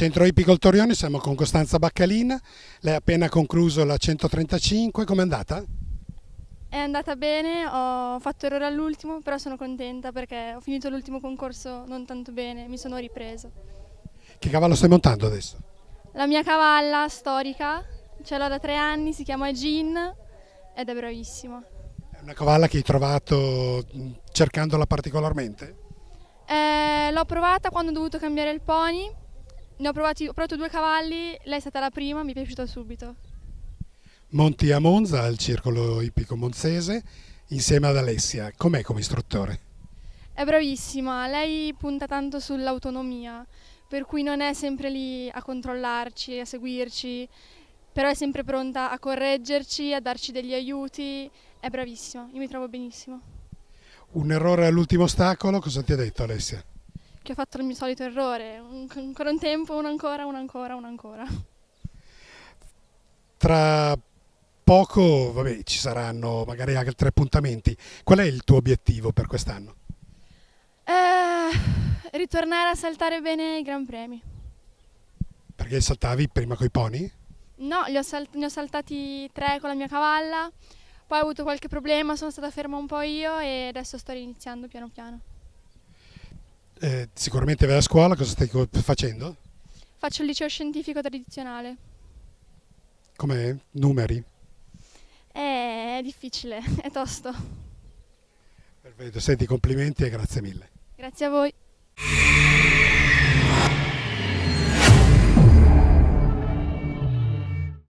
Centro Ipico Torrione, siamo con Costanza Baccalina, lei ha appena concluso la 135, com'è andata? È andata bene, ho fatto errore all'ultimo, però sono contenta perché ho finito l'ultimo concorso non tanto bene, mi sono ripresa. Che cavallo stai montando adesso? La mia cavalla storica, ce l'ho da tre anni, si chiama Jean ed è bravissima. È una cavalla che hai trovato mm, cercandola particolarmente? Eh, L'ho provata quando ho dovuto cambiare il pony ne ho, provati, ho provato due cavalli, lei è stata la prima, mi è piaciuta subito. Monti a Monza, al circolo ippico monzese, insieme ad Alessia. Com'è come istruttore? È bravissima, lei punta tanto sull'autonomia, per cui non è sempre lì a controllarci, a seguirci, però è sempre pronta a correggerci, a darci degli aiuti, è bravissima, io mi trovo benissimo. Un errore all'ultimo ostacolo, cosa ti ha detto Alessia? che ho fatto il mio solito errore, un, ancora un tempo, uno ancora, uno ancora, uno ancora. Tra poco, vabbè, ci saranno magari altri appuntamenti. Qual è il tuo obiettivo per quest'anno? Eh, ritornare a saltare bene i Gran Premi. Perché saltavi prima con i pony? No, li ho ne ho saltati tre con la mia cavalla, poi ho avuto qualche problema, sono stata ferma un po' io e adesso sto riniziando piano piano. Eh, sicuramente vai a scuola, cosa stai facendo? Faccio il liceo scientifico tradizionale. Come Numeri? Eh, è difficile, è tosto. Perfetto, senti complimenti e grazie mille. Grazie a voi.